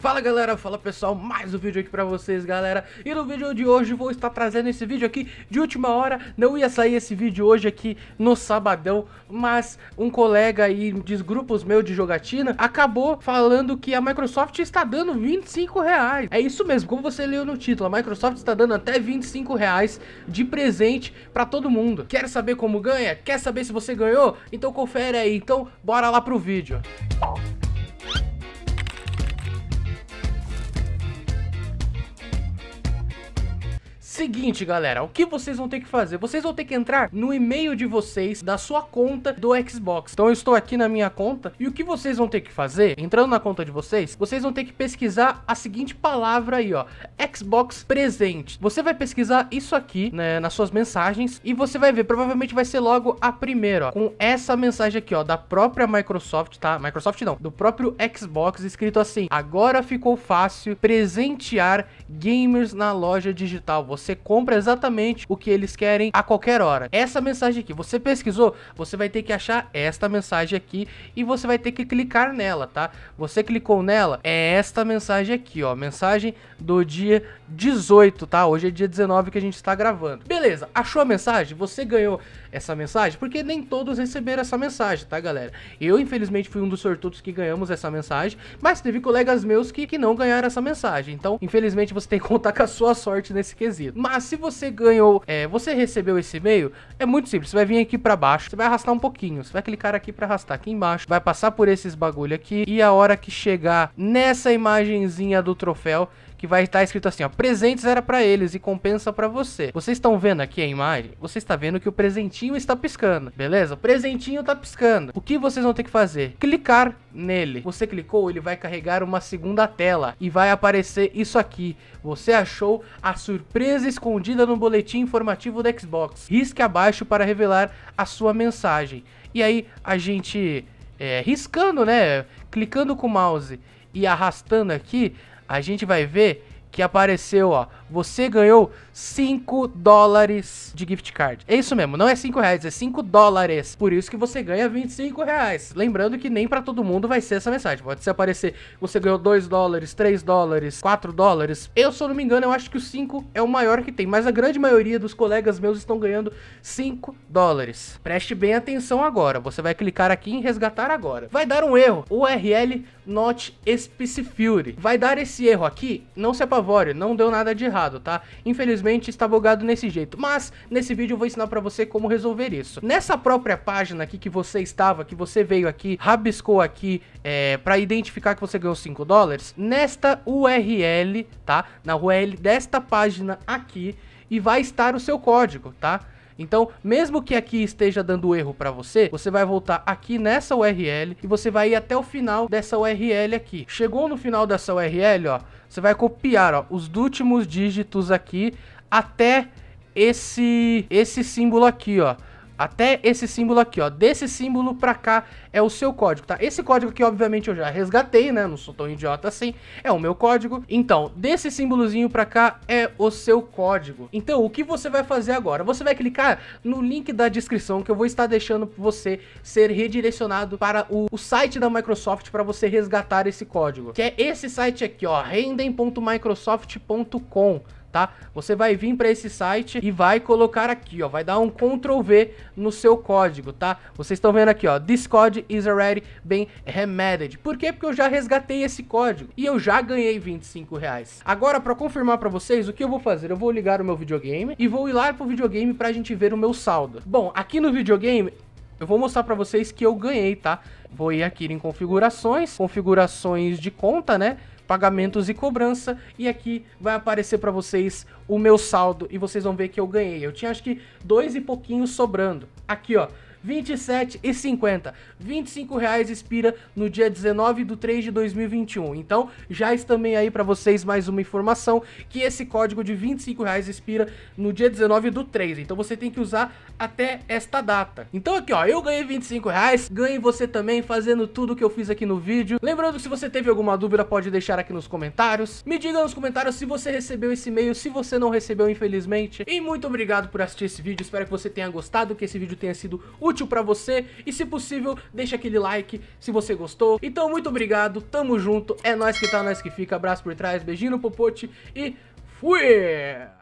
Fala galera, fala pessoal, mais um vídeo aqui pra vocês galera E no vídeo de hoje vou estar trazendo esse vídeo aqui de última hora Não ia sair esse vídeo hoje aqui no sabadão Mas um colega aí de grupos meu de jogatina Acabou falando que a Microsoft está dando 25 reais É isso mesmo, como você leu no título A Microsoft está dando até 25 reais de presente pra todo mundo Quer saber como ganha? Quer saber se você ganhou? Então confere aí, então bora lá pro vídeo Música Seguinte, galera, o que vocês vão ter que fazer? Vocês vão ter que entrar no e-mail de vocês da sua conta do Xbox. Então eu estou aqui na minha conta e o que vocês vão ter que fazer, entrando na conta de vocês, vocês vão ter que pesquisar a seguinte palavra aí, ó, Xbox presente. Você vai pesquisar isso aqui, né, nas suas mensagens e você vai ver, provavelmente vai ser logo a primeira, ó, com essa mensagem aqui, ó, da própria Microsoft, tá? Microsoft não, do próprio Xbox, escrito assim, agora ficou fácil presentear gamers na loja digital. Você você compra exatamente o que eles querem a qualquer hora. Essa mensagem aqui, você pesquisou, você vai ter que achar esta mensagem aqui e você vai ter que clicar nela, tá? Você clicou nela, é esta mensagem aqui, ó, mensagem do dia 18, tá? Hoje é dia 19 que a gente está gravando. Beleza, achou a mensagem? Você ganhou essa mensagem? Porque nem todos receberam essa mensagem, tá, galera? Eu, infelizmente, fui um dos sortudos que ganhamos essa mensagem, mas teve colegas meus que, que não ganharam essa mensagem. Então, infelizmente, você tem que contar com a sua sorte nesse quesito. Mas se você ganhou, é, você recebeu esse e-mail, é muito simples. Você vai vir aqui para baixo, você vai arrastar um pouquinho, você vai clicar aqui para arrastar aqui embaixo, vai passar por esses bagulho aqui e a hora que chegar nessa imagenzinha do troféu, que vai estar escrito assim, ó, presentes era para eles e compensa para você. Vocês estão vendo aqui a imagem? Você está vendo que o presentinho está piscando, beleza? O presentinho está piscando. O que vocês vão ter que fazer? Clicar nele. Você clicou, ele vai carregar uma segunda tela e vai aparecer isso aqui. Você achou a surpresa escondida no boletim informativo do Xbox. Risque abaixo para revelar a sua mensagem. E aí a gente é, riscando, né? Clicando com o mouse e arrastando aqui, a gente vai ver que apareceu, ó. Você ganhou 5 dólares de gift card. É isso mesmo, não é 5 reais, é 5 dólares. Por isso que você ganha 25 reais. Lembrando que nem para todo mundo vai ser essa mensagem. Pode se aparecer, você ganhou 2 dólares, 3 dólares, 4 dólares. Eu, se eu não me engano, eu acho que o 5 é o maior que tem. Mas a grande maioria dos colegas meus estão ganhando 5 dólares. Preste bem atenção agora. Você vai clicar aqui em resgatar agora. Vai dar um erro. URL not specified. Vai dar esse erro aqui. Não se apavore Favore, não deu nada de errado, tá? Infelizmente está bugado nesse jeito, mas nesse vídeo eu vou ensinar pra você como resolver isso. Nessa própria página aqui que você estava, que você veio aqui, rabiscou aqui é, pra identificar que você ganhou 5 dólares, nesta URL, tá? Na URL desta página aqui, e vai estar o seu código, tá? Então, mesmo que aqui esteja dando erro para você, você vai voltar aqui nessa URL e você vai ir até o final dessa URL aqui. Chegou no final dessa URL, ó, você vai copiar ó, os últimos dígitos aqui até esse, esse símbolo aqui, ó até esse símbolo aqui, ó. Desse símbolo pra cá é o seu código, tá? Esse código aqui, obviamente, eu já resgatei, né? Não sou tão idiota assim. É o meu código. Então, desse símbolozinho pra cá é o seu código. Então, o que você vai fazer agora? Você vai clicar no link da descrição que eu vou estar deixando você ser redirecionado para o, o site da Microsoft para você resgatar esse código. Que é esse site aqui, ó. Rendem.microsoft.com tá? Você vai vir para esse site e vai colocar aqui, ó, vai dar um Ctrl V no seu código, tá? Vocês estão vendo aqui, ó, this code is already been remedied. Por quê? Porque eu já resgatei esse código e eu já ganhei 25 reais. Agora, para confirmar para vocês, o que eu vou fazer? Eu vou ligar o meu videogame e vou ir lá pro videogame pra gente ver o meu saldo. Bom, aqui no videogame, eu vou mostrar para vocês que eu ganhei, tá? Vou ir aqui em configurações, configurações de conta, né? pagamentos e cobrança. E aqui vai aparecer para vocês o meu saldo e vocês vão ver que eu ganhei. Eu tinha acho que dois e pouquinho sobrando. Aqui, ó, 27,50. 25 reais expira no dia 19 do 3 de 2021. Então, já também aí para vocês mais uma informação que esse código de 25 reais expira no dia 19 do 3. Então, você tem que usar até esta data. Então, aqui ó, eu ganhei 25 reais, ganhe você também fazendo tudo que eu fiz aqui no vídeo. Lembrando que se você teve alguma dúvida, pode deixar aqui nos comentários. Me diga nos comentários se você recebeu esse e-mail, se você não recebeu, infelizmente. E muito obrigado por assistir esse vídeo, espero que você tenha gostado, que esse vídeo tenha sido útil útil pra você e se possível, deixa aquele like se você gostou. Então, muito obrigado, tamo junto, é nós que tá, é nós que fica, abraço por trás, beijinho no popote e fui!